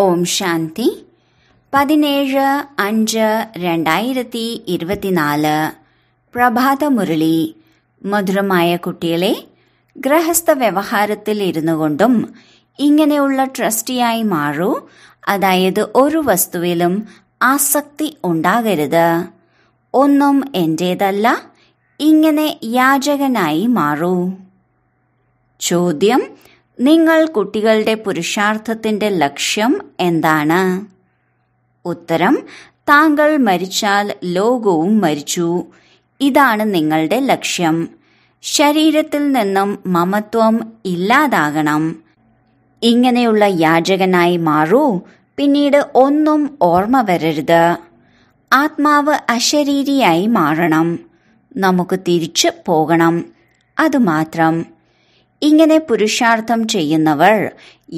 ഓം ശാന്തി പതിനേഴ് അഞ്ച് രണ്ടായിരത്തി ഇരുപത്തിനാല് പ്രഭാത മുരളി മധുരമായ കുട്ടികളെ ഗ്രഹസ്ഥ വ്യവഹാരത്തിൽ ഇരുന്നു കൊണ്ടും ഇങ്ങനെയുള്ള ട്രസ്റ്റിയായി മാറൂ അതായത് ഒരു വസ്തുവിലും ആസക്തി ഉണ്ടാകരുത് ഒന്നും എൻ്റേതല്ല ഇങ്ങനെ യാചകനായി മാറൂ ചോദ്യം നിങ്ങൾ കുട്ടികളുടെ പുരുഷാർത്ഥത്തിന്റെ ലക്ഷ്യം എന്താണ് ഉത്തരം താങ്കൾ മരിച്ചാൽ ലോകവും മരിച്ചു ഇതാണ് നിങ്ങളുടെ ലക്ഷ്യം ശരീരത്തിൽ നിന്നും മമത്വം ഇല്ലാതാകണം ഇങ്ങനെയുള്ള യാചകനായി മാറൂ പിന്നീട് ഒന്നും ഓർമ്മ വരരുത് ആത്മാവ് അശരീരിയായി മാറണം നമുക്ക് തിരിച്ചു പോകണം അതുമാത്രം ഇങ്ങനെ പുരുഷാർത്ഥം ചെയ്യുന്നവർ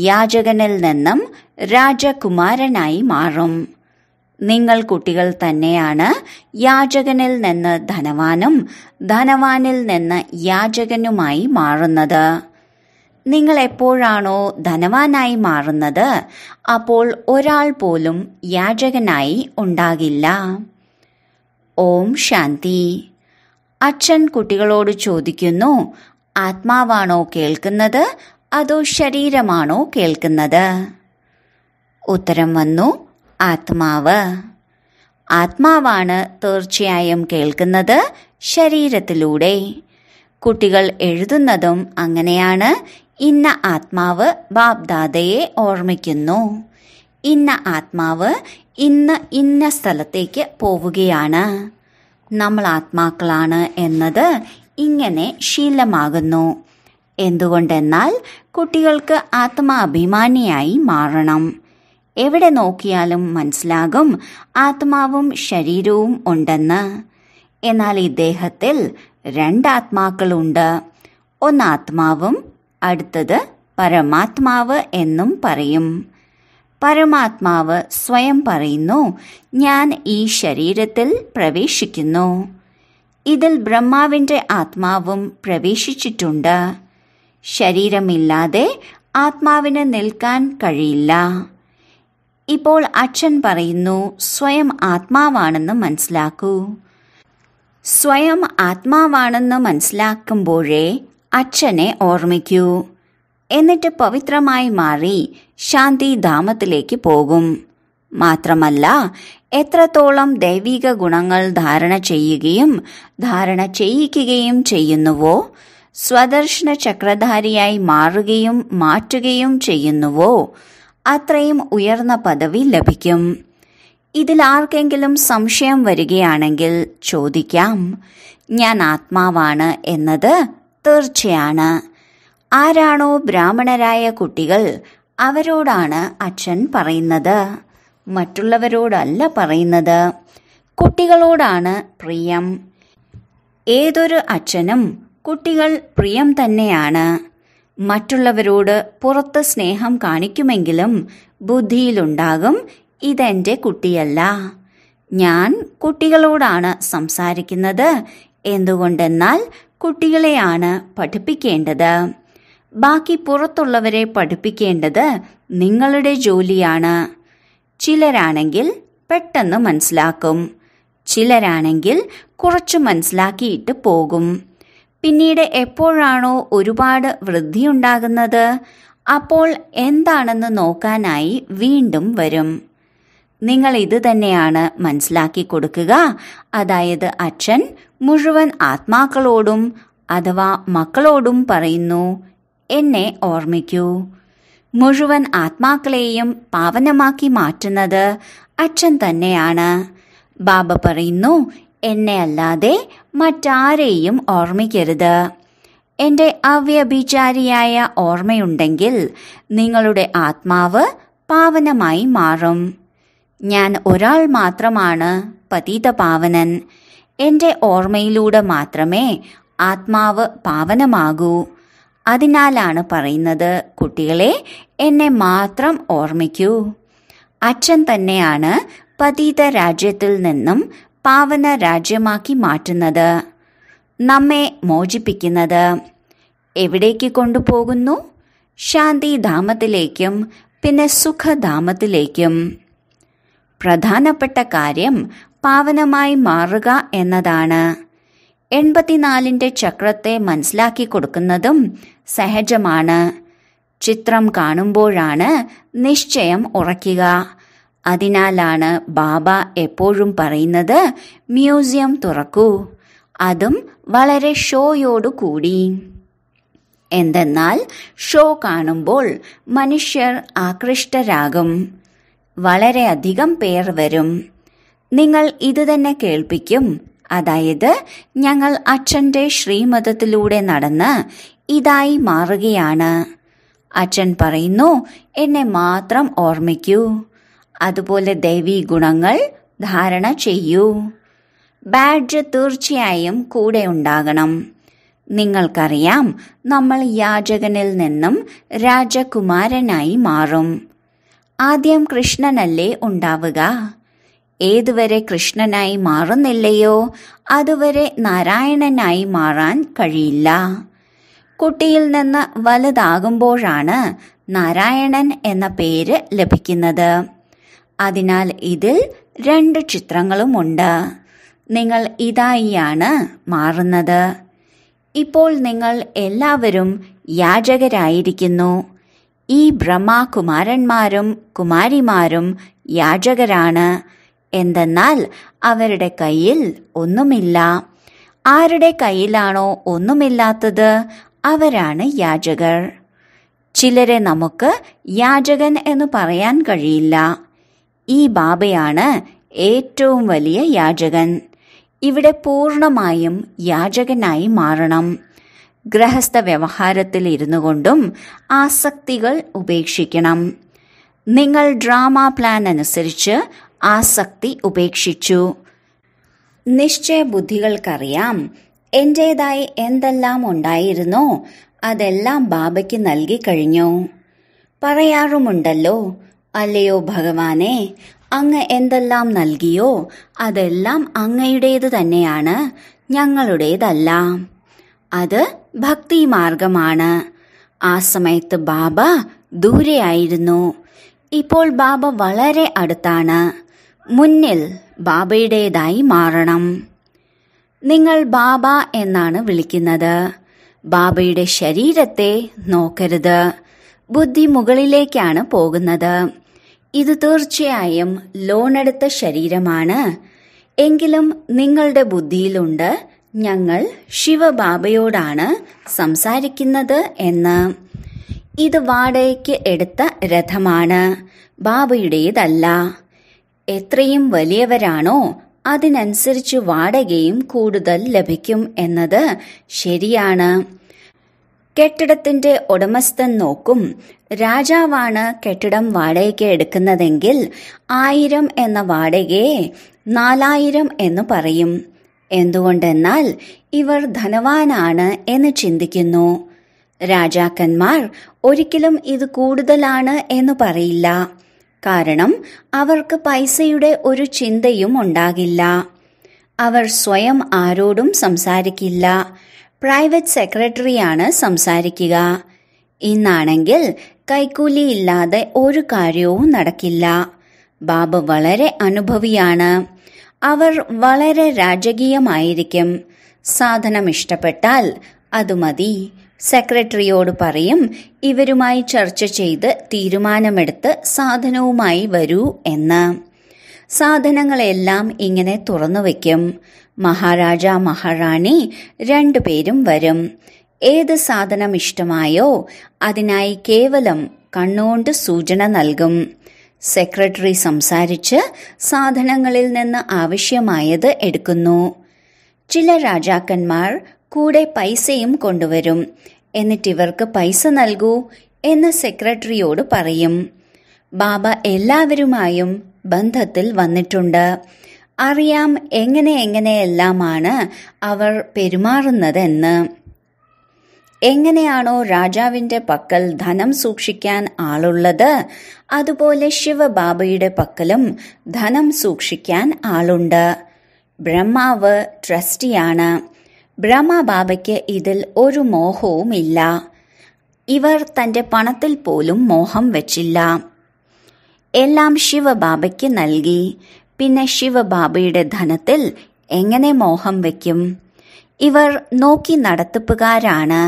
യാചകനിൽ നിന്നും രാജകുമാരനായി മാറും നിങ്ങൾ കുട്ടികൾ തന്നെയാണ് യാചകനിൽ നിന്ന് ധനവാനും ധനവാനിൽ നിന്ന് യാചകനുമായി മാറുന്നത് നിങ്ങൾ എപ്പോഴാണോ ധനവാനായി മാറുന്നത് അപ്പോൾ ഒരാൾ പോലും യാചകനായി ഉണ്ടാകില്ല ഓം ശാന്തി അച്ഛൻ കുട്ടികളോട് ചോദിക്കുന്നു ആത്മാവാണോ കേൾക്കുന്നത് അതോ ശരീരമാണോ കേൾക്കുന്നത് ഉത്തരം വന്നു ആത്മാവ് ആത്മാവാണ് തീർച്ചയായും കേൾക്കുന്നത് ശരീരത്തിലൂടെ കുട്ടികൾ എഴുതുന്നതും അങ്ങനെയാണ് ഇന്ന ആത്മാവ് ബാബ്ദാദയെ ഓർമ്മിക്കുന്നു ഇന്ന ആത്മാവ് ഇന്ന് ഇന്ന സ്ഥലത്തേക്ക് പോവുകയാണ് നമ്മൾ ആത്മാക്കളാണ് എന്നത് ഇങ്ങനെ ശീലമാകുന്നു എന്തുകൊണ്ടെന്നാൽ കുട്ടികൾക്ക് ആത്മാഭിമാനിയായി മാറണം എവിടെ നോക്കിയാലും മനസ്സിലാകും ആത്മാവും ശരീരവും ഉണ്ടെന്ന് എന്നാൽ ഇദ്ദേഹത്തിൽ രണ്ടാത്മാക്കളുണ്ട് ഒന്ന് ആത്മാവും അടുത്തത് പരമാത്മാവ് എന്നും പറയും പരമാത്മാവ് സ്വയം പറയുന്നു ഞാൻ ഈ ശരീരത്തിൽ പ്രവേശിക്കുന്നു ഇതിൽ ബ്രഹ്മാവിന്റെ ആത്മാവും പ്രവേശിച്ചിട്ടുണ്ട് ശരീരമില്ലാതെ ആത്മാവിന് നിൽക്കാൻ കഴിയില്ല ഇപ്പോൾ അച്ഛൻ പറയുന്നു സ്വയം ആത്മാവാണെന്ന് മനസ്സിലാക്കൂ സ്വയം ആത്മാവാണെന്ന് മനസ്സിലാക്കുമ്പോഴേ അച്ഛനെ ഓർമ്മിക്കൂ എന്നിട്ട് പവിത്രമായി മാറി ശാന്തിധാമത്തിലേക്ക് പോകും മാത്രമല്ല എത്രത്തോളം ദൈവിക ഗുണങ്ങൾ ധാരണ ചെയ്യുകയും ധാരണ ചെയ്യിക്കുകയും ചെയ്യുന്നുവോ സ്വദർശന ചക്രധാരിയായി മാറുകയും മാറ്റുകയും ചെയ്യുന്നുവോ അത്രയും ഉയർന്ന പദവി ലഭിക്കും ഇതിൽ ആർക്കെങ്കിലും സംശയം വരികയാണെങ്കിൽ ചോദിക്കാം ഞാൻ ആത്മാവാണ് എന്നത് തീർച്ചയാണ് ആരാണോ ബ്രാഹ്മണരായ കുട്ടികൾ അവരോടാണ് അച്ഛൻ പറയുന്നത് മറ്റുള്ളവരോടല്ല പറയുന്നത് കുട്ടികളോടാണ് പ്രിയം ഏതൊരു അച്ഛനും കുട്ടികൾ പ്രിയം തന്നെയാണ് മറ്റുള്ളവരോട് പുറത്ത് സ്നേഹം കാണിക്കുമെങ്കിലും ബുദ്ധിയിലുണ്ടാകും ഇതെന്റെ കുട്ടിയല്ല ഞാൻ കുട്ടികളോടാണ് സംസാരിക്കുന്നത് എന്തുകൊണ്ടെന്നാൽ കുട്ടികളെയാണ് പഠിപ്പിക്കേണ്ടത് ബാക്കി പുറത്തുള്ളവരെ പഠിപ്പിക്കേണ്ടത് നിങ്ങളുടെ ജോലിയാണ് ചിലരാണെങ്കിൽ പെട്ടെന്ന് മനസ്സിലാക്കും ചിലരാണെങ്കിൽ കുറച്ച് മനസ്സിലാക്കിയിട്ട് പോകും പിന്നീട് എപ്പോഴാണോ ഒരുപാട് വൃദ്ധിയുണ്ടാകുന്നത് അപ്പോൾ എന്താണെന്ന് നോക്കാനായി വീണ്ടും വരും നിങ്ങൾ ഇത് തന്നെയാണ് മനസ്സിലാക്കി കൊടുക്കുക അതായത് അച്ഛൻ മുഴുവൻ ആത്മാക്കളോടും അഥവാ മക്കളോടും പറയുന്നു എന്നെ ഓർമ്മിക്കൂ മുഴുവൻ ആത്മാക്കളെയും പാവനമാക്കി മാറ്റുന്നത് അച്ഛൻ തന്നെയാണ് ബാബ പറയുന്നു എന്നെ അല്ലാതെ മറ്റാരെയും ഓർമ്മിക്കരുത് എന്റെ അവ്യഭിചാരിയായ ഓർമ്മയുണ്ടെങ്കിൽ നിങ്ങളുടെ ആത്മാവ് പാവനമായി മാറും ഞാൻ ഒരാൾ മാത്രമാണ് പാവനൻ എന്റെ ഓർമ്മയിലൂടെ മാത്രമേ ആത്മാവ് പാവനമാകൂ അതിനാലാണ് പറയുന്നത് കുട്ടികളെ എന്നെ മാത്രം ഓർമ്മിക്കൂ അച്ഛൻ തന്നെയാണ് പതീത രാജ്യത്തിൽ നിന്നും പാവന രാജ്യമാക്കി മാറ്റുന്നത് നമ്മെ മോചിപ്പിക്കുന്നത് എവിടേക്ക് കൊണ്ടുപോകുന്നു ശാന്തി ധാമത്തിലേക്കും പിന്നെ സുഖധാമത്തിലേക്കും പ്രധാനപ്പെട്ട കാര്യം പാവനമായി മാറുക എന്നതാണ് എൺപത്തിനാലിൻ്റെ ചക്രത്തെ മനസ്സിലാക്കി കൊടുക്കുന്നതും സഹജമാണ് ചിത്രം കാണുമ്പോഴാണ് നിശ്ചയം ഉറയ്ക്കുക അതിനാലാണ് ബാബ എപ്പോഴും പറയുന്നത് മ്യൂസിയം തുറക്കൂ അതും വളരെ ഷോയോടു കൂടി എന്തെന്നാൽ ഷോ കാണുമ്പോൾ മനുഷ്യർ ആകൃഷ്ടരാകും വളരെയധികം പേർ വരും നിങ്ങൾ ഇതുതന്നെ കേൾപ്പിക്കും അതായത് ഞങ്ങൾ അച്ഛന്റെ ശ്രീമതത്തിലൂടെ നടന്ന് ഇതായി മാറുകയാണ് അച്ഛൻ പറയുന്നു എന്നെ മാത്രം ഓർമ്മിക്കൂ അതുപോലെ ദൈവീ ഗുണങ്ങൾ ധാരണ ചെയ്യൂ ബാഡ്ജ് തീർച്ചയായും കൂടെ ഉണ്ടാകണം നിങ്ങൾക്കറിയാം നമ്മൾ യാചകനിൽ നിന്നും രാജകുമാരനായി മാറും ആദ്യം കൃഷ്ണനല്ലേ ഉണ്ടാവുക ഏതുവരെ കൃഷ്ണനായി മാറുന്നില്ലയോ അതുവരെ നാരായണനായി മാറാൻ കഴിയില്ല കുട്ടിയിൽ നിന്ന് വലുതാകുമ്പോഴാണ് നാരായണൻ എന്ന പേര് ലഭിക്കുന്നത് അതിനാൽ ഇതിൽ രണ്ട് ചിത്രങ്ങളുമുണ്ട് നിങ്ങൾ ഇതായിയാണ് മാറുന്നത് ഇപ്പോൾ നിങ്ങൾ എല്ലാവരും യാചകരായിരിക്കുന്നു ഈ ബ്രഹ്മ കുമാരന്മാരും കുമാരിമാരും യാചകരാണ് എന്തെന്നാൽ അവരുടെ കയ്യിൽ ഒന്നുമില്ല ആരുടെ കയ്യിലാണോ ഒന്നുമില്ലാത്തത് അവരാണ് യാചകർ ചിലരെ നമുക്ക് യാചകൻ എന്ന് പറയാൻ കഴിയില്ല ഈ ബാബയാണ് ഏറ്റവും വലിയ യാചകൻ ഇവിടെ പൂർണ്ണമായും യാചകനായി മാറണം ഗ്രഹസ്ഥ വ്യവഹാരത്തിൽ ഇരുന്നു കൊണ്ടും ആസക്തികൾ ഉപേക്ഷിക്കണം നിങ്ങൾ ഡ്രാമ പ്ലാൻ അനുസരിച്ച് ആസക്തി ഉപേക്ഷിച്ചു ബുദ്ധികൾക്കറിയാം എന്റേതായി എന്തെല്ലാം ഉണ്ടായിരുന്നോ അതെല്ലാം ബാബയ്ക്ക് നൽകി കഴിഞ്ഞു പറയാറുമുണ്ടല്ലോ അല്ലയോ ഭഗവാനെ അങ്ങ് എന്തെല്ലാം നൽകിയോ അതെല്ലാം അങ്ങയുടേത് തന്നെയാണ് ഞങ്ങളുടേതല്ല അത് ഭക്തി മാർഗമാണ് ആ സമയത്ത് ബാബ ദൂരെയായിരുന്നു ഇപ്പോൾ ബാബ വളരെ അടുത്താണ് മുന്നിൽ ബാബയുടേതായി മാറണം നിങ്ങൾ ബാബ എന്നാണ് വിളിക്കുന്നത് ബാബയുടെ ശരീരത്തെ നോക്കരുത് ബുദ്ധി മുകളിലേക്കാണ് പോകുന്നത് ഇത് തീർച്ചയായും ലോണെടുത്ത ശരീരമാണ് എങ്കിലും നിങ്ങളുടെ ബുദ്ധിയിലുണ്ട് ഞങ്ങൾ ശിവബാബയോടാണ് സംസാരിക്കുന്നത് എന്ന് ഇത് വാടകയ്ക്ക് എടുത്ത രഥമാണ് ബാബയുടേതല്ല എത്രയും വലിയവരാണോ അതിനനുസരിച്ച് വാടകയും കൂടുതൽ ലഭിക്കും എന്നത് ശരിയാണ് കെട്ടിടത്തിന്റെ ഉടമസ്ഥൻ നോക്കും രാജാവാണ് കെട്ടിടം വാടകയ്ക്ക് എടുക്കുന്നതെങ്കിൽ ആയിരം എന്ന വാടകയെ നാലായിരം എന്ന് പറയും എന്തുകൊണ്ടെന്നാൽ ഇവർ ധനവാനാണ് എന്ന് ചിന്തിക്കുന്നു രാജാക്കന്മാർ ഒരിക്കലും ഇത് കൂടുതലാണ് എന്ന് പറയില്ല കാരണം അവർക്ക് പൈസയുടെ ഒരു ചിന്തയും ഉണ്ടാകില്ല അവർ സ്വയം ആരോടും സംസാരിക്കില്ല പ്രൈവറ്റ് സെക്രട്ടറിയാണ് സംസാരിക്കുക ഇന്നാണെങ്കിൽ കൈക്കൂലിയില്ലാതെ ഒരു കാര്യവും നടക്കില്ല ബാബ വളരെ അനുഭവിയാണ് അവർ വളരെ രാജകീയമായിരിക്കും സാധനം ഇഷ്ടപ്പെട്ടാൽ അത് മതി സെക്രട്ടറിയോട് പറയും ഇവരുമായി ചർച്ച ചെയ്ത് തീരുമാനമെടുത്ത് സാധനവുമായി വരൂ എന്ന് സാധനങ്ങളെല്ലാം ഇങ്ങനെ തുറന്നു വയ്ക്കും മഹാരാജ മഹാറാണി രണ്ടുപേരും വരും ഏത് സാധനം ഇഷ്ടമായോ അതിനായി കേവലം കണ്ണുകൊണ്ട് സൂചന നൽകും സെക്രട്ടറി സംസാരിച്ച് സാധനങ്ങളിൽ നിന്ന് ആവശ്യമായത് എടുക്കുന്നു ചില രാജാക്കന്മാർ കൂടെ പൈസയും കൊണ്ടുവരും എന്നിട്ടിവർക്ക് പൈസ നൽകൂ എന്ന് സെക്രട്ടറിയോട് പറയും ബാബ എല്ലാവരുമായും ബന്ധത്തിൽ വന്നിട്ടുണ്ട് അറിയാം എങ്ങനെ എങ്ങനെയെല്ലാമാണ് അവർ പെരുമാറുന്നതെന്ന് എങ്ങനെയാണോ രാജാവിന്റെ പക്കൽ ധനം സൂക്ഷിക്കാൻ ആളുള്ളത് അതുപോലെ ശിവബാബയുടെ പക്കലും ധനം സൂക്ഷിക്കാൻ ആളുണ്ട് ബ്രഹ്മാവ് ട്രസ്റ്റിയാണ് ബ്രഹ്മബാബയ്ക്ക് ഇതിൽ ഒരു മോഹവുമില്ല ഇവർ തന്റെ പണത്തിൽ പോലും മോഹം വച്ചില്ല എല്ലാം ശിവബാബയ്ക്ക് നൽകി പിന്നെ ശിവബാബയുടെ ധനത്തിൽ എങ്ങനെ മോഹം വയ്ക്കും ഇവർ നോക്കി നടത്തിപ്പുകാരാണ്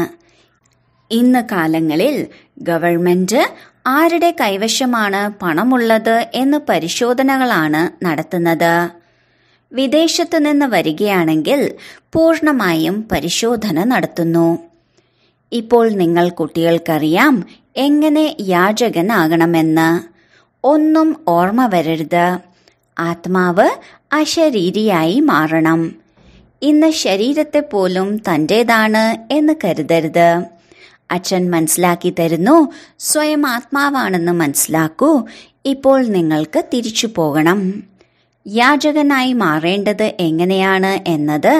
ഇന്ന് കാലങ്ങളിൽ ഗവൺമെന്റ് ആരുടെ കൈവശമാണ് പണമുള്ളത് എന്ന് പരിശോധനകളാണ് നടത്തുന്നത് വിദേശത്തു നിന്ന് വരികയാണെങ്കിൽ പൂർണ്ണമായും പരിശോധന നടത്തുന്നു ഇപ്പോൾ നിങ്ങൾ കുട്ടികൾക്കറിയാം എങ്ങനെ യാചകനാകണമെന്ന് ഒന്നും ഓർമ്മ വരരുത് ആത്മാവ് അശരീരിയായി മാറണം ഇന്ന് ശരീരത്തെ പോലും തൻ്റേതാണ് എന്ന് കരുതരുത് അച്ഛൻ മനസ്സിലാക്കി തരുന്നു സ്വയം ആത്മാവാണെന്ന് മനസ്സിലാക്കൂ ഇപ്പോൾ നിങ്ങൾക്ക് തിരിച്ചു പോകണം യാചകനായി മാറേണ്ടത് എങ്ങനെയാണ് എന്നത്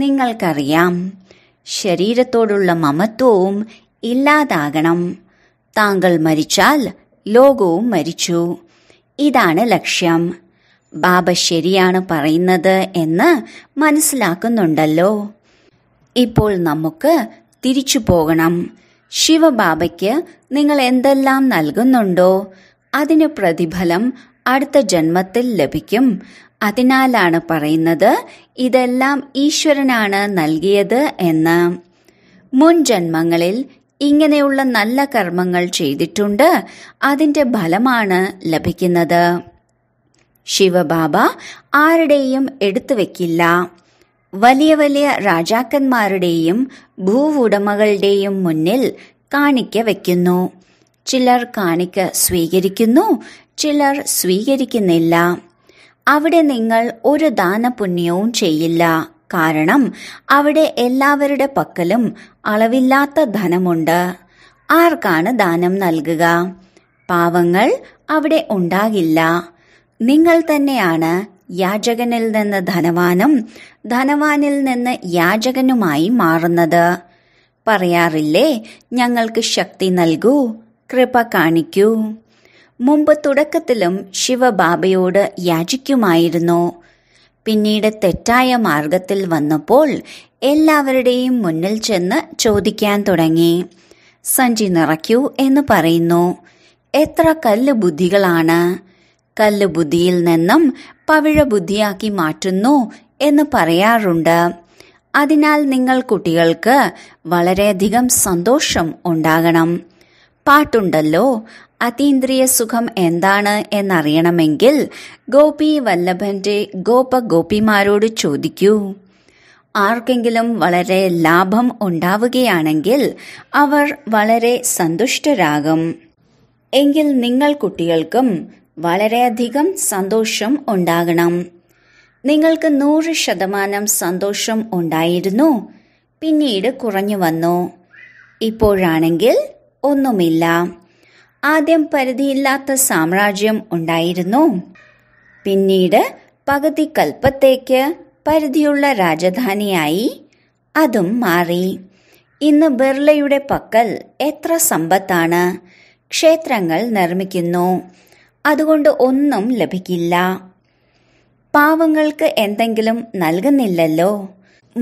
നിങ്ങൾക്കറിയാം ശരീരത്തോടുള്ള മമത്വവും ഇല്ലാതാകണം താങ്കൾ മരിച്ചാൽ ലോകവും മരിച്ചു ഇതാണ് ലക്ഷ്യം ബാബ ശരിയാണ് പറയുന്നത് എന്ന് മനസ്സിലാക്കുന്നുണ്ടല്ലോ ഇപ്പോൾ നമുക്ക് തിരിച്ചു പോകണം ശിവബാബയ്ക്ക് നിങ്ങൾ എന്തെല്ലാം നൽകുന്നുണ്ടോ അതിന് പ്രതിഫലം അടുത്ത ജന്മത്തിൽ ലഭിക്കും അതിനാലാണ് പറയുന്നത് ഇതെല്ലാം ഈശ്വരനാണ് നൽകിയത് എന്ന് മുൻ ജന്മങ്ങളിൽ ഇങ്ങനെയുള്ള നല്ല കർമ്മങ്ങൾ ചെയ്തിട്ടുണ്ട് അതിന്റെ ഫലമാണ് ലഭിക്കുന്നത് ശിവബാബ ആരുടെയും എടുത്തു വെക്കില്ല വലിയ വലിയ രാജാക്കന്മാരുടെയും ഭൂവുടമകളുടെയും മുന്നിൽ കാണിക്ക വെക്കുന്നു ചിലർ കാണിക്ക സ്വീകരിക്കുന്നു ചിലർ സ്വീകരിക്കുന്നില്ല അവിടെ നിങ്ങൾ ഒരു ദാനപുണ്യവും ചെയ്യില്ല കാരണം അവിടെ എല്ലാവരുടെ പക്കലും അളവില്ലാത്ത ധനമുണ്ട് ആർക്കാണ് ദാനം നൽകുക പാവങ്ങൾ അവിടെ ഉണ്ടാകില്ല നിങ്ങൾ തന്നെയാണ് യാചകനിൽ നിന്ന് ധനവാനും ധനവാനിൽ നിന്ന് യാചകനുമായി മാറുന്നത് പറയാറില്ലേ ഞങ്ങൾക്ക് ശക്തി നൽകൂ കൃപ കാണിക്കൂ മുമ്പ് തുടക്കത്തിലും ശിവബാബയോട് യാചിക്കുമായിരുന്നു പിന്നീട് തെറ്റായ മാർഗത്തിൽ വന്നപ്പോൾ എല്ലാവരുടെയും മുന്നിൽ ചെന്ന് ചോദിക്കാൻ തുടങ്ങി സഞ്ചി നിറയ്ക്കൂ എന്ന് പറയുന്നു എത്ര കല്ല് ബുദ്ധികളാണ് കല്ല് ബുദ്ധിയിൽ നിന്നും പവിഴ ബുദ്ധിയാക്കി മാറ്റുന്നു എന്ന് പറയാറുണ്ട് അതിനാൽ നിങ്ങൾ കുട്ടികൾക്ക് വളരെയധികം സന്തോഷം ഉണ്ടാകണം പാട്ടുണ്ടല്ലോ അതീന്ദ്രിയ സുഖം എന്താണ് എന്നറിയണമെങ്കിൽ ഗോപി വല്ലഭന്റെ ഗോപഗോപിമാരോട് ചോദിക്കൂ ആർക്കെങ്കിലും വളരെ ലാഭം ഉണ്ടാവുകയാണെങ്കിൽ അവർ വളരെ സന്തുഷ്ടരാകും എങ്കിൽ നിങ്ങൾ കുട്ടികൾക്കും വളരെയധികം സന്തോഷം ഉണ്ടാകണം നിങ്ങൾക്ക് നൂറ് ശതമാനം സന്തോഷം ഉണ്ടായിരുന്നു പിന്നീട് കുറഞ്ഞു വന്നു ഇപ്പോഴാണെങ്കിൽ ഒന്നുമില്ല ആദ്യം പരിധിയില്ലാത്ത സാമ്രാജ്യം ഉണ്ടായിരുന്നു പിന്നീട് പകുതി കൽപ്പത്തേക്ക് പരിധിയുള്ള രാജധാനിയായി അതും മാറി ഇന്ന് ബിർളയുടെ പക്കൽ എത്ര സമ്പത്താണ് ക്ഷേത്രങ്ങൾ നിർമ്മിക്കുന്നു അതുകൊണ്ട് ഒന്നും ലഭിക്കില്ല പാവങ്ങൾക്ക് എന്തെങ്കിലും നൽകുന്നില്ലല്ലോ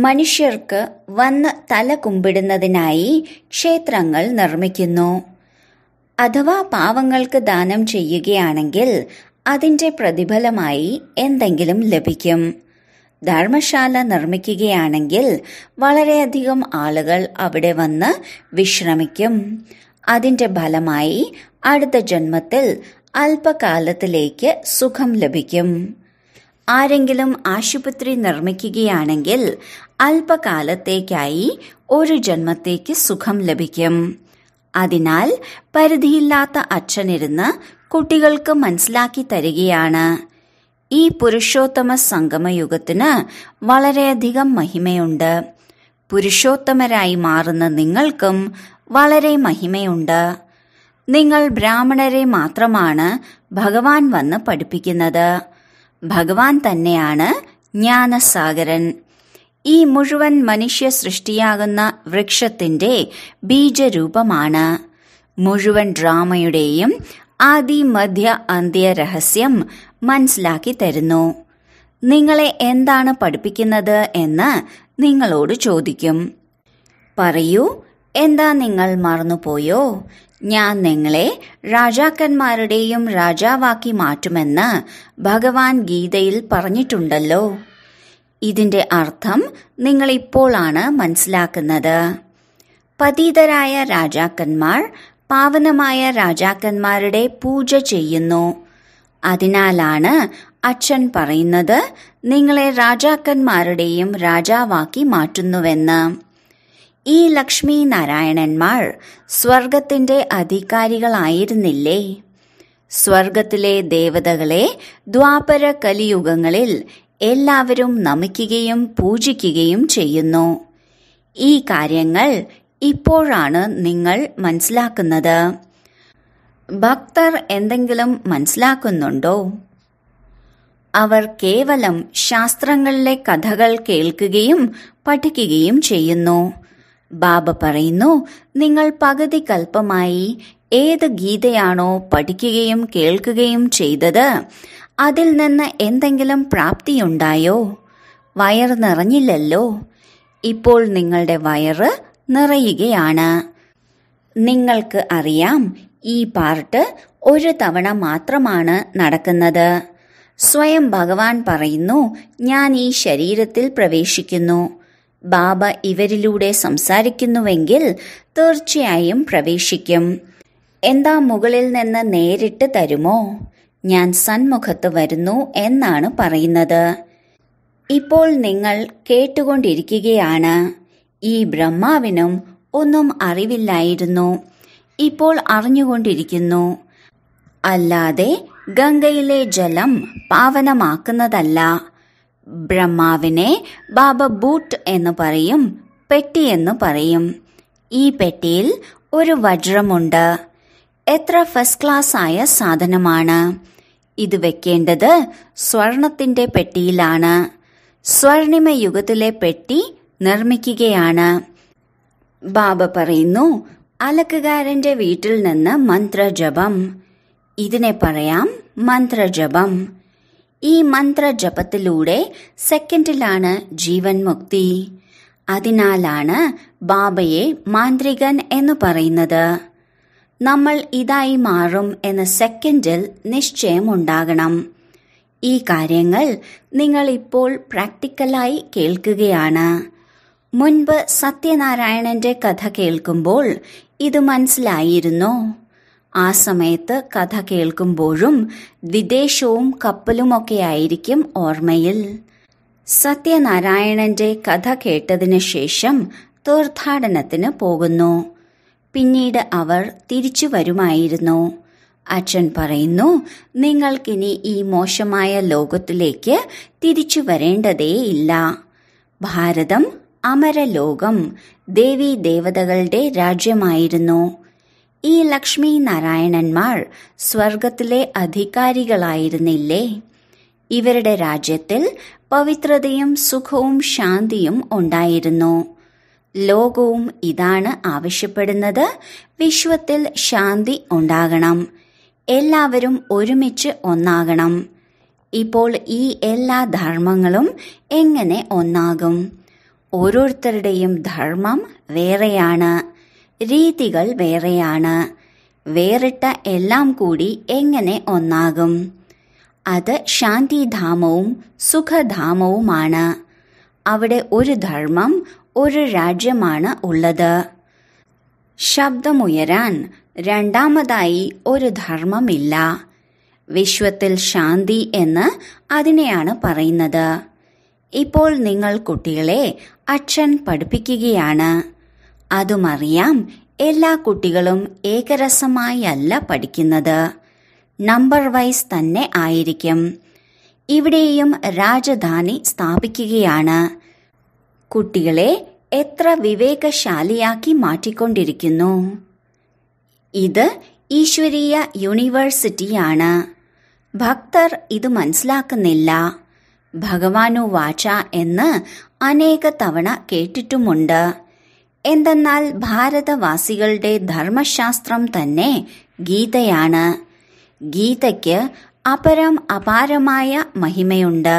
മനുഷ്യർക്ക് വന്ന് തല കുമ്പിടുന്നതിനായി ക്ഷേത്രങ്ങൾ നിർമ്മിക്കുന്നു അഥവാ പാവങ്ങൾക്ക് ദാനം ചെയ്യുകയാണെങ്കിൽ അതിന്റെ പ്രതിഫലമായി എന്തെങ്കിലും ലഭിക്കും ധർമ്മശാല നിർമ്മിക്കുകയാണെങ്കിൽ വളരെയധികം ആളുകൾ അവിടെ വന്ന് വിശ്രമിക്കും അതിന്റെ ഫലമായി അടുത്ത ജന്മത്തിൽ അല്പകാലത്തിലേക്ക് സുഖം ലഭിക്കും ആരെങ്കിലും ആശുപത്രി നിർമ്മിക്കുകയാണെങ്കിൽ അല്പകാലത്തേക്കായി ഒരു ജന്മത്തേക്ക് സുഖം ലഭിക്കും അതിനാൽ പരിധിയില്ലാത്ത അച്ഛനിരുന്ന് കുട്ടികൾക്ക് മനസ്സിലാക്കി തരികയാണ് ഈ പുരുഷോത്തമ സംഗമയുഗത്തിന് വളരെയധികം മഹിമയുണ്ട് പുരുഷോത്തമരായി മാറുന്ന നിങ്ങൾക്കും വളരെ മഹിമയുണ്ട് നിങ്ങൾ ബ്രാഹ്മണരെ മാത്രമാണ് ഭഗവാൻ വന്ന് പഠിപ്പിക്കുന്നത് ഭഗവാൻ തന്നെയാണ് ജ്ഞാനസാഗരൻ ഈ മുഴുവൻ മനുഷ്യ സൃഷ്ടിയാകുന്ന വൃക്ഷത്തിന്റെ ബീജരൂപമാണ് മുഴുവൻ ഡ്രാമയുടെയും ആദി മധ്യ അന്ത്യ രഹസ്യം മനസ്സിലാക്കി തരുന്നു നിങ്ങളെ എന്താണ് പഠിപ്പിക്കുന്നത് എന്ന് നിങ്ങളോട് ചോദിക്കും പറയൂ എന്താ നിങ്ങൾ മറന്നുപോയോ ഞാൻ നിങ്ങളെ രാജാക്കന്മാരുടെയും രാജാവാക്കി മാറ്റുമെന്ന് ഭഗവാൻ ഗീതയിൽ പറഞ്ഞിട്ടുണ്ടല്ലോ ഇതിന്റെ അർത്ഥം നിങ്ങൾ മനസ്സിലാക്കുന്നത് പതീതരായ രാജാക്കന്മാർ പാവനമായ രാജാക്കന്മാരുടെ പൂജ ചെയ്യുന്നു അതിനാലാണ് അച്ഛൻ പറയുന്നത് നിങ്ങളെ രാജാക്കന്മാരുടെയും രാജാവാക്കി മാറ്റുന്നുവെന്ന് ഈ ലക്ഷ്മി നാരായണന്മാർ സ്വർഗത്തിന്റെ അധികാരികളായിരുന്നില്ലേ സ്വർഗത്തിലെ ദേവതകളെ ദ്വാപര കലിയുഗങ്ങളിൽ എല്ലാവരും നമിക്കുകയും പൂജിക്കുകയും ചെയ്യുന്നു ഈ കാര്യങ്ങൾ ഇപ്പോഴാണ് നിങ്ങൾ മനസ്സിലാക്കുന്നത് ഭക്തർ എന്തെങ്കിലും മനസ്സിലാക്കുന്നുണ്ടോ അവർ കേവലം ശാസ്ത്രങ്ങളിലെ കഥകൾ കേൾക്കുകയും പഠിക്കുകയും ചെയ്യുന്നു ബാബ പറയുന്നു നിങ്ങൾ പകുതി കൽപ്പമായി ഏത് ഗീതയാണോ പഠിക്കുകയും കേൾക്കുകയും ചെയ്തത് അതിൽ നിന്ന് എന്തെങ്കിലും പ്രാപ്തിയുണ്ടായോ വയർ നിറഞ്ഞില്ലല്ലോ ഇപ്പോൾ നിങ്ങളുടെ വയറ് നിറയുകയാണ് നിങ്ങൾക്ക് അറിയാം ഈ പാർട്ട് ഒരു തവണ മാത്രമാണ് നടക്കുന്നത് സ്വയം ഭഗവാൻ പറയുന്നു ഞാൻ ഈ ശരീരത്തിൽ പ്രവേശിക്കുന്നു ബാബ ഇവരിലൂടെ സംസാരിക്കുന്നുവെങ്കിൽ തീർച്ചയായും പ്രവേശിക്കും എന്താ മുകളിൽ നിന്ന് നേരിട്ട് തരുമോ ഞാൻ സന്മുഖത്ത് വരുന്നു എന്നാണ് പറയുന്നത് ഇപ്പോൾ നിങ്ങൾ കേട്ടുകൊണ്ടിരിക്കുകയാണ് ഈ ബ്രഹ്മാവിനും ഒന്നും അറിവില്ലായിരുന്നു ഇപ്പോൾ അറിഞ്ഞുകൊണ്ടിരിക്കുന്നു അല്ലാതെ ഗംഗയിലെ ജലം പാവനമാക്കുന്നതല്ല ബ്രഹ്മാവിനെ ബാബ ബൂട്ട് എന്ന് പറയും പെട്ടി എന്ന് പറയും ഈ പെട്ടിയിൽ ഒരു വജ്രമുണ്ട് എത്ര ഫസ്റ്റ് ക്ലാസ് ആയ സാധനമാണ് ഇത് വെക്കേണ്ടത് സ്വർണത്തിന്റെ പെട്ടിയിലാണ് സ്വർണിമ യുഗത്തിലെ പെട്ടി നിർമ്മിക്കുകയാണ് ബാബ പറയുന്നു അലക്കുകാരന്റെ വീട്ടിൽ നിന്ന് മന്ത്രജപം ഇതിനെ പറയാം മന്ത്രജപം ഈ മന്ത്രജപത്തിലൂടെ സെക്കൻഡിലാണ് ജീവൻ മുക്തി അതിനാലാണ് ബാബയെ മാന്ത്രികൻ എന്ന് പറയുന്നത് നമ്മൾ ഇതായി മാറും എന്ന സെക്കൻഡിൽ നിശ്ചയമുണ്ടാകണം ഈ കാര്യങ്ങൾ നിങ്ങൾ ഇപ്പോൾ പ്രാക്ടിക്കലായി കേൾക്കുകയാണ് മുൻപ് സത്യനാരായണന്റെ കഥ കേൾക്കുമ്പോൾ ഇത് മനസ്സിലായിരുന്നോ ആ സമയത്ത് കഥ കേൾക്കുമ്പോഴും വിദേശവും കപ്പലുമൊക്കെ ആയിരിക്കും ഓർമ്മയിൽ സത്യനാരായണന്റെ കഥ കേട്ടതിനു ശേഷം തീർത്ഥാടനത്തിന് പോകുന്നു പിന്നീട് അവർ തിരിച്ചു വരുമായിരുന്നു അച്ഛൻ പറയുന്നു നിങ്ങൾക്കിനി ഈ മോശമായ ലോകത്തിലേക്ക് തിരിച്ചു വരേണ്ടതേയില്ല ഭാരതം അമരലോകം ദേവീ ദേവതകളുടെ രാജ്യമായിരുന്നു ഈ ലക്ഷ്മി നാരായണന്മാർ സ്വർഗത്തിലെ അധികാരികളായിരുന്നില്ലേ ഇവരുടെ രാജ്യത്തിൽ പവിത്രതയും സുഖവും ശാന്തിയും ഉണ്ടായിരുന്നു ലോകവും ഇതാണ് ആവശ്യപ്പെടുന്നത് വിശ്വത്തിൽ ശാന്തി ഉണ്ടാകണം എല്ലാവരും ഒരുമിച്ച് ഒന്നാകണം ഇപ്പോൾ ഈ എല്ലാ ധർമ്മങ്ങളും എങ്ങനെ ഒന്നാകും ഓരോരുത്തരുടെയും ധർമ്മം വേറെയാണ് രീതികൾ വേറെയാണ് വേറിട്ട എല്ലാം കൂടി എങ്ങനെ ഒന്നാകും അത് ശാന്തിധാമവും സുഖധാമവുമാണ് അവിടെ ഒരു ധർമ്മം ഒരു രാജ്യമാണ് ഉള്ളത് ശബ്ദമുയരാൻ രണ്ടാമതായി ഒരു ധർമ്മമില്ല വിശ്വത്തിൽ ശാന്തി എന്ന് അതിനെയാണ് പറയുന്നത് ഇപ്പോൾ നിങ്ങൾ കുട്ടികളെ അച്ഛൻ പഠിപ്പിക്കുകയാണ് അതുമറിയാം എല്ലാ കുട്ടികളും ഏകരസമായി അല്ല പഠിക്കുന്നത് നമ്പർ വൈസ് തന്നെ ആയിരിക്കും ഇവിടെയും രാജധാനി സ്ഥാപിക്കുകയാണ് കുട്ടികളെ എത്ര വിവേകശാലിയാക്കി മാറ്റിക്കൊണ്ടിരിക്കുന്നു ഇത് ഈശ്വരീയ യൂണിവേഴ്സിറ്റിയാണ് ഭക്തർ ഇത് മനസ്സിലാക്കുന്നില്ല ഭഗവാനു വാച എന്ന് അനേക തവണ കേട്ടിട്ടുമുണ്ട് എന്തെന്നാൽ ഭാരതവാസികളുടെ ധർമ്മശാസ്ത്രം തന്നെ ഗീതയാണ് ഗീതയ്ക്ക് അപരം അപാരമായ മഹിമയുണ്ട്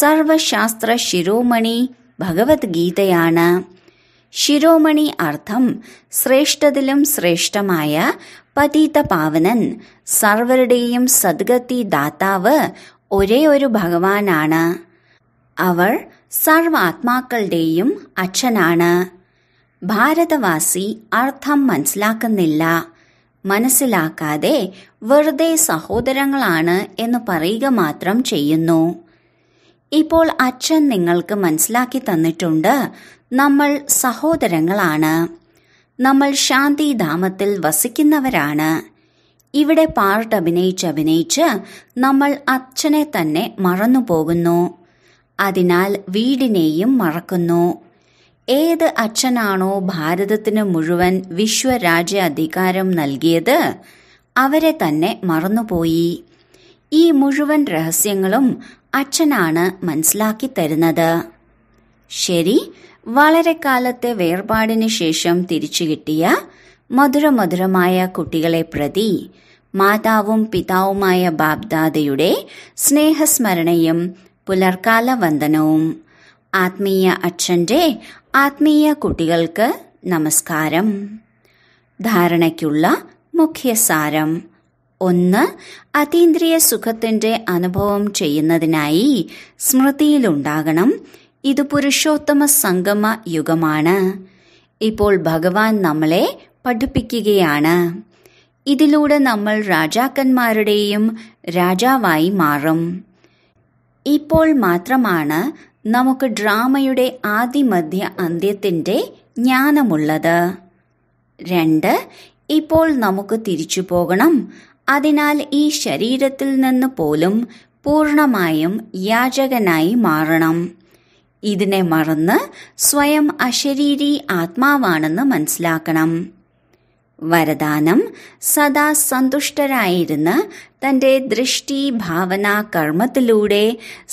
സർവശാസ്ത്ര ശിരോമണി ഭഗവത്ഗീതയാണ് ശിരോമണി അർത്ഥം ശ്രേഷ്ഠതിലും ശ്രേഷ്ഠമായ പാവനൻ സർവരുടെയും സദ്ഗതി ദാതാവ് ഒരേ ഒരു ഭഗവാനാണ് അവർ സർവാത്മാക്കളുടെയും അച്ഛനാണ് ഭാരതവാസി അർത്ഥം മനസ്സിലാക്കുന്നില്ല മനസ്സിലാക്കാതെ വെറുതെ സഹോദരങ്ങളാണ് എന്ന് പറയുക മാത്രം ചെയ്യുന്നു ഇപ്പോൾ അച്ഛൻ നിങ്ങൾക്ക് മനസ്സിലാക്കി തന്നിട്ടുണ്ട് നമ്മൾ സഹോദരങ്ങളാണ് നമ്മൾ ശാന്തിധാമത്തിൽ വസിക്കുന്നവരാണ് ഇവിടെ പാർട്ട് അഭിനയിച്ച് അഭിനയിച്ച് നമ്മൾ അച്ഛനെ തന്നെ മറന്നു പോകുന്നു അതിനാൽ വീടിനെയും മറക്കുന്നു ഏത് അച്ഛനാണോ ഭാരതത്തിന് മുഴുവൻ വിശ്വരാജ്യ അധികാരം നൽകിയത് അവരെ തന്നെ മറന്നുപോയി ഈ മുഴുവൻ രഹസ്യങ്ങളും അച്ഛനാണ് മനസ്സിലാക്കി തരുന്നത് ശരി വളരെ കാലത്തെ വേർപാടിന് ശേഷം തിരിച്ചു കിട്ടിയ മധുരമധുരമായ കുട്ടികളെ പ്രതി മാതാവും പിതാവുമായ ബാബ്ദാദയുടെ സ്നേഹസ്മരണയും പുലർക്കാല വന്ദനവും ആത്മീയ അച്ഛൻ്റെ ആത്മീയ കുട്ടികൾക്ക് നമസ്കാരം ധാരണയ്ക്കുള്ള മുഖ്യസാരം ഒന്ന് അതീന്ദ്രിയ സുഖത്തിൻ്റെ അനുഭവം ചെയ്യുന്നതിനായി സ്മൃതിയിലുണ്ടാകണം ഇത് പുരുഷോത്തമ സംഗമ യുഗമാണ് ഇപ്പോൾ ഭഗവാൻ നമ്മളെ പഠിപ്പിക്കുകയാണ് ഇതിലൂടെ നമ്മൾ രാജാക്കന്മാരുടെയും രാജാവായി മാറും ഇപ്പോൾ മാത്രമാണ് നമുക്ക് ഡ്രാമയുടെ ആദിമധ്യ അന്ത്യത്തിന്റെ ജ്ഞാനമുള്ളത് രണ്ട് ഇപ്പോൾ നമുക്ക് തിരിച്ചു പോകണം അതിനാൽ ഈ ശരീരത്തിൽ നിന്ന് പോലും പൂർണമായും യാചകനായി മാറണം ഇതിനെ മറന്ന് സ്വയം അശരീരി ആത്മാവാണെന്ന് മനസ്സിലാക്കണം വരദാനം സദാ സന്തുഷ്ടരായിരുന്ന് തന്റെ ദൃഷ്ടി ഭാവന കർമ്മത്തിലൂടെ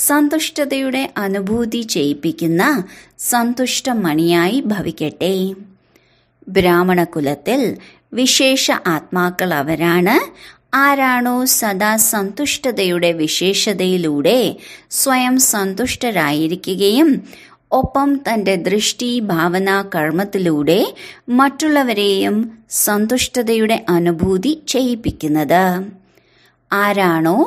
സന്തുഷ്ടതയുടെ അനുഭൂതി ചെയ്യിപ്പിക്കുന്ന സന്തുഷ്ടമണിയായി ഭവിക്കട്ടെ ബ്രാഹ്മണകുലത്തിൽ വിശേഷ ആത്മാക്കൾ അവരാണ് ആരാണോ സദാ സന്തുഷ്ടതയുടെ വിശേഷതയിലൂടെ സ്വയം സന്തുഷ്ടരായിരിക്കുകയും ഒപ്പം തന്റെ ദൃഷ്ടി ഭാവന കർമ്മത്തിലൂടെ മറ്റുള്ളവരെയും സന്തുഷ്ടതയുടെ അനുഭൂതി ചെയ്യിപ്പിക്കുന്നത് ആരാണോ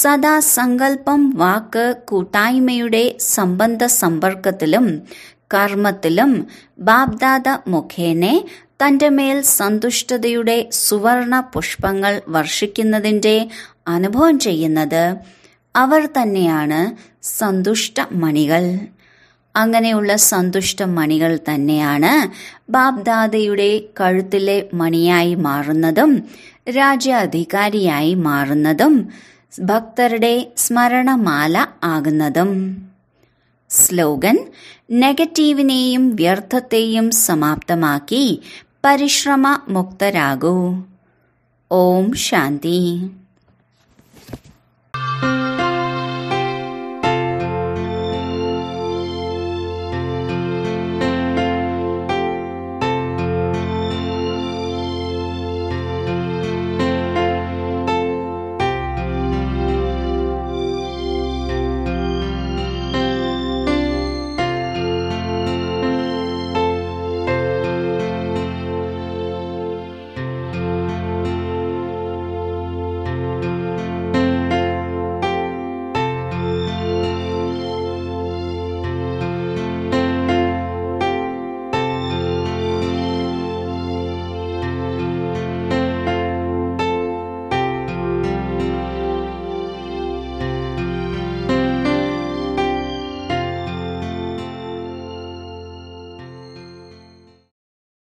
സദാ സങ്കല്പം വാക്ക് കൂട്ടായ്മയുടെ സംബന്ധ സമ്പർക്കത്തിലും കർമ്മത്തിലും ബാബ്ദാദ മുഖേനെ തന്റെ മേൽ സന്തുഷ്ടതയുടെ സുവർണ പുഷ്പങ്ങൾ വർഷിക്കുന്നതിന്റെ അനുഭവം ചെയ്യുന്നത് അവർ തന്നെയാണ് സന്തുഷ്ട മണികൾ അങ്ങനെയുള്ള സന്തുഷ്ട മണികൾ തന്നെയാണ് ബാബ്ദാദയുടെ കഴുത്തിലെ മണിയായി മാറുന്നതും രാജ്യാധികാരിയായി മാറുന്നതും ഭക്തരുടെ സ്മരണമാല ആകുന്നതും സ്ലോഗൻ നെഗറ്റീവിനെയും വ്യർത്ഥത്തെയും സമാപ്തമാക്കി പരിശ്രമ മുക്തരാകൂ ഓം ശാന്തി